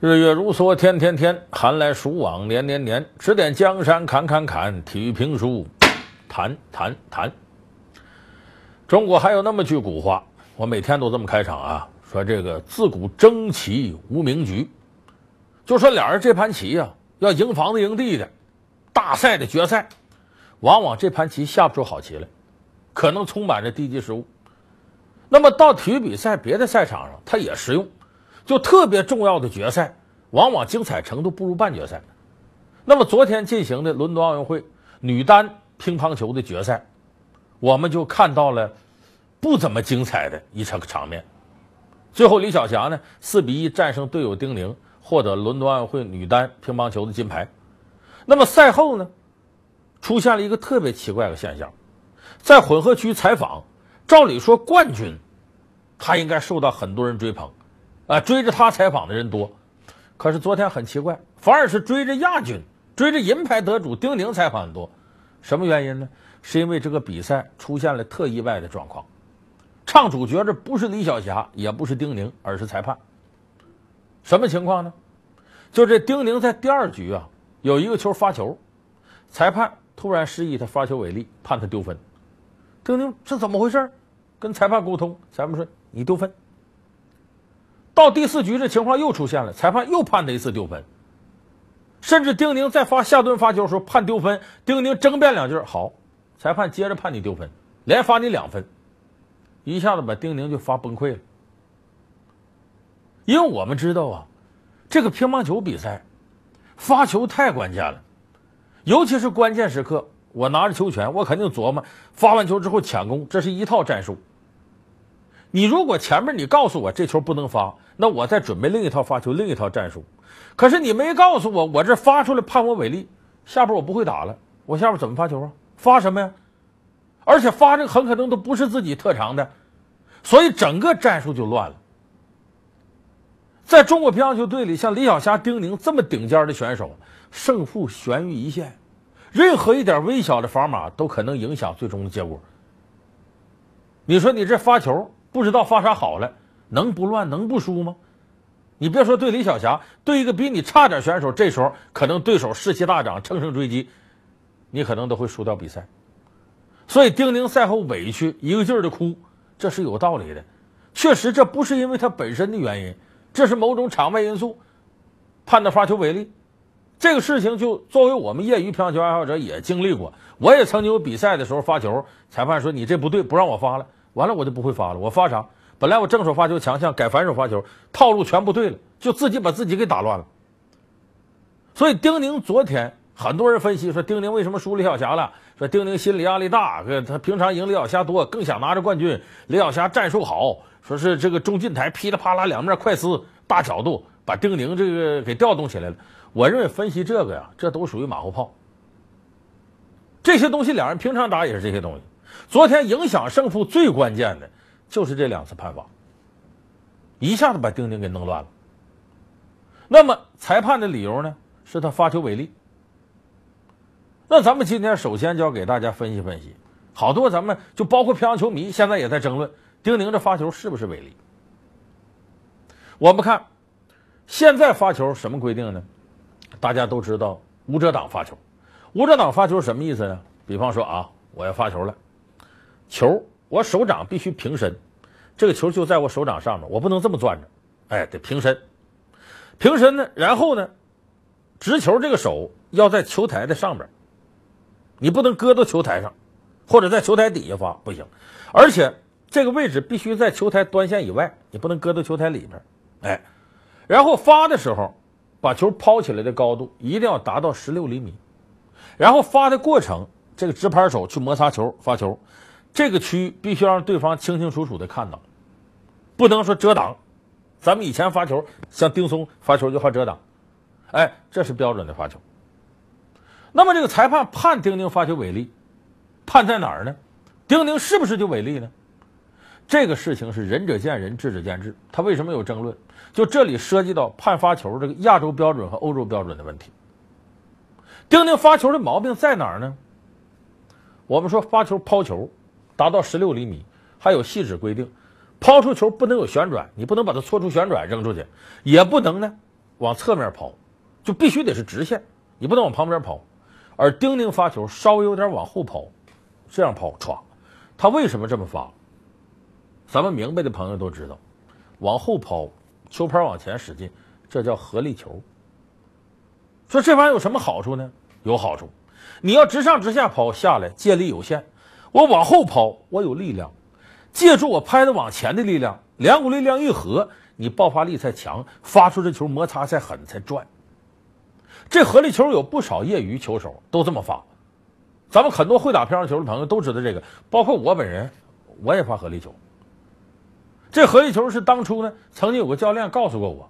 日月如梭，天天天寒来暑往，年年年指点江山，侃侃侃体育评书，谈谈谈。中国还有那么句古话，我每天都这么开场啊，说这个自古争棋无名局，就说俩人这盘棋呀，要赢房子赢地的，大赛的决赛，往往这盘棋下不出好棋来，可能充满着低级失误。那么到体育比赛，别的赛场上它也适用。就特别重要的决赛，往往精彩程度不如半决赛。那么昨天进行的伦敦奥运会女单乒乓球的决赛，我们就看到了不怎么精彩的一场场面。最后，李晓霞呢，四比一战胜队友丁宁，获得伦敦奥运会女单乒乓球的金牌。那么赛后呢，出现了一个特别奇怪的现象，在混合区采访，照理说冠军他应该受到很多人追捧。啊，追着他采访的人多，可是昨天很奇怪，反而是追着亚军、追着银牌得主丁宁采访的多。什么原因呢？是因为这个比赛出现了特意外的状况，唱主角的不是李晓霞，也不是丁宁，而是裁判。什么情况呢？就这丁宁在第二局啊，有一个球发球，裁判突然示意他发球违例，判他丢分。丁宁，这怎么回事？跟裁判沟通，裁判说你丢分。到第四局这情况又出现了，裁判又判他一次丢分。甚至丁宁在发下蹲发球时候判丢分，丁宁争辩两句好，裁判接着判你丢分，连罚你两分，一下子把丁宁就罚崩溃了。因为我们知道啊，这个乒乓球比赛发球太关键了，尤其是关键时刻，我拿着球权，我肯定琢磨发完球之后抢攻，这是一套战术。你如果前面你告诉我这球不能发，那我再准备另一套发球，另一套战术。可是你没告诉我，我这发出来判我违例，下边我不会打了，我下边怎么发球啊？发什么呀？而且发这个很可能都不是自己特长的，所以整个战术就乱了。在中国乒乓球队里，像李晓霞、丁宁这么顶尖的选手，胜负悬于一线，任何一点微小的砝码都可能影响最终的结果。你说你这发球？不知道发啥好了，能不乱能不输吗？你别说对李晓霞，对一个比你差点选手，这时候可能对手士气大涨，乘胜追击，你可能都会输掉比赛。所以丁宁赛后委屈，一个劲儿的哭，这是有道理的。确实这不是因为他本身的原因，这是某种场外因素。判的发球违例，这个事情就作为我们业余乒乓球爱好者也经历过。我也曾经有比赛的时候发球，裁判说你这不对，不让我发了。完了我就不会发了，我发啥？本来我正手发球强项，改反手发球，套路全不对了，就自己把自己给打乱了。所以丁宁昨天很多人分析说丁宁为什么输李晓霞了，说丁宁心理压力大，他平常赢李晓霞多，更想拿着冠军。李晓霞战术好，说是这个中近台噼里啪啦两面快撕大角度，把丁宁这个给调动起来了。我认为分析这个呀，这都属于马后炮，这些东西两人平常打也是这些东西。昨天影响胜负最关键的就是这两次判罚，一下子把丁宁给弄乱了。那么裁判的理由呢？是他发球违例。那咱们今天首先就要给大家分析分析。好多咱们就包括乒乓球迷现在也在争论丁宁这发球是不是违例。我们看现在发球什么规定呢？大家都知道无遮挡发球。无遮挡发球什么意思呢？比方说啊，我要发球了。球，我手掌必须平伸，这个球就在我手掌上面，我不能这么攥着，哎，得平伸。平伸呢，然后呢，直球这个手要在球台的上边，你不能搁到球台上，或者在球台底下发不行。而且这个位置必须在球台端线以外，你不能搁到球台里面，哎。然后发的时候，把球抛起来的高度一定要达到十六厘米。然后发的过程，这个直拍手去摩擦球发球。这个区域必须让对方清清楚楚的看到，不能说遮挡。咱们以前发球，像丁松发球就好遮挡，哎，这是标准的发球。那么这个裁判判丁丁发球违例，判在哪儿呢？丁丁是不是就违例呢？这个事情是仁者见仁，智者见智。他为什么有争论？就这里涉及到判发球这个亚洲标准和欧洲标准的问题。丁丁发球的毛病在哪儿呢？我们说发球抛球。达到十六厘米，还有细致规定，抛出球不能有旋转，你不能把它搓出旋转扔出去，也不能呢往侧面抛，就必须得是直线，你不能往旁边抛。而丁宁发球稍微有点往后抛，这样抛歘，他为什么这么发？咱们明白的朋友都知道，往后抛，球拍往前使劲，这叫合力球。说这玩意儿有什么好处呢？有好处，你要直上直下抛下来，借力有限。我往后抛，我有力量，借助我拍的往前的力量，两股力量一合，你爆发力才强，发出这球摩擦才狠才转。这合力球有不少业余球手都这么发，咱们很多会打乒乓球的朋友都知道这个，包括我本人，我也发合力球。这合力球是当初呢，曾经有个教练告诉过我。